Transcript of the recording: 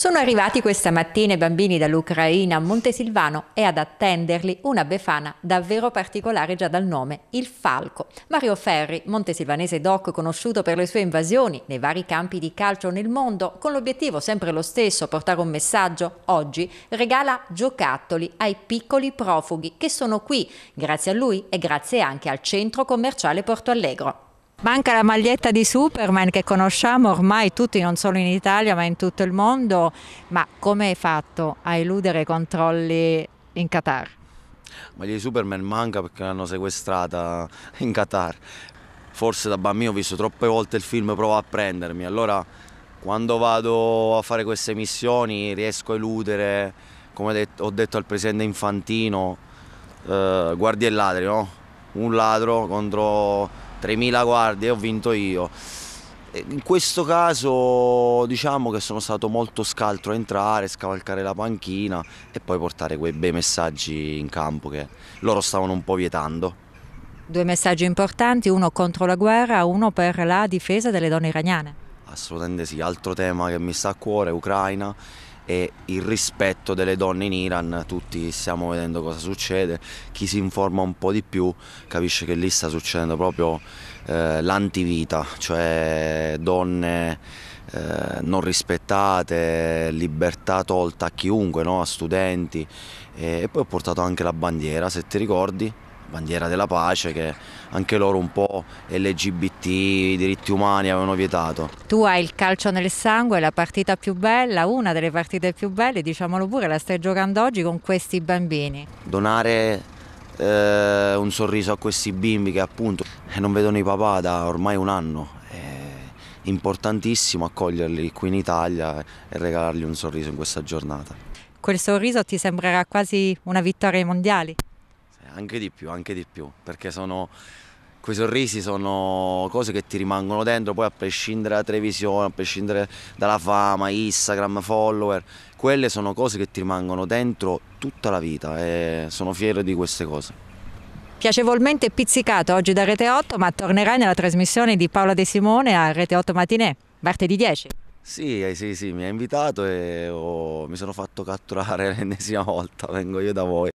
Sono arrivati questa mattina i bambini dall'Ucraina a Montesilvano e ad attenderli una befana davvero particolare già dal nome, il falco. Mario Ferri, montesilvanese doc conosciuto per le sue invasioni nei vari campi di calcio nel mondo, con l'obiettivo sempre lo stesso, portare un messaggio, oggi regala giocattoli ai piccoli profughi che sono qui, grazie a lui e grazie anche al centro commerciale Porto Allegro. Manca la maglietta di Superman che conosciamo ormai tutti, non solo in Italia ma in tutto il mondo, ma come hai fatto a eludere i controlli in Qatar? La maglietta di Superman manca perché l'hanno sequestrata in Qatar. Forse da bambino ho visto troppe volte il film Prova a prendermi, allora quando vado a fare queste missioni riesco a eludere, come ho detto al presidente Infantino, eh, guardie e ladri, no? Un ladro contro 3.000 guardie ho vinto io. In questo caso diciamo che sono stato molto scaltro a entrare, scavalcare la panchina e poi portare quei bei messaggi in campo che loro stavano un po' vietando. Due messaggi importanti, uno contro la guerra, uno per la difesa delle donne iraniane. Assolutamente sì, altro tema che mi sta a cuore, Ucraina e il rispetto delle donne in Iran, tutti stiamo vedendo cosa succede, chi si informa un po' di più capisce che lì sta succedendo proprio eh, l'antivita, cioè donne eh, non rispettate, libertà tolta a chiunque, no? a studenti e poi ho portato anche la bandiera, se ti ricordi, bandiera della pace che anche loro un po' LGBT, i diritti umani avevano vietato. Tu hai il calcio nel sangue, la partita più bella, una delle partite più belle, diciamolo pure, la stai giocando oggi con questi bambini. Donare eh, un sorriso a questi bimbi che appunto eh, non vedono i papà da ormai un anno importantissimo accoglierli qui in Italia e regalargli un sorriso in questa giornata. Quel sorriso ti sembrerà quasi una vittoria ai mondiali? anche di più, anche di più, perché sono quei sorrisi sono cose che ti rimangono dentro, poi a prescindere dalla televisione, a prescindere dalla fama, Instagram, follower, quelle sono cose che ti rimangono dentro tutta la vita e sono fiero di queste cose. Piacevolmente pizzicato oggi da Rete 8, ma tornerai nella trasmissione di Paola De Simone a Rete 8 Matinè, martedì 10. Sì, eh, sì, sì, mi ha invitato e oh, mi sono fatto catturare l'ennesima volta, vengo io da voi.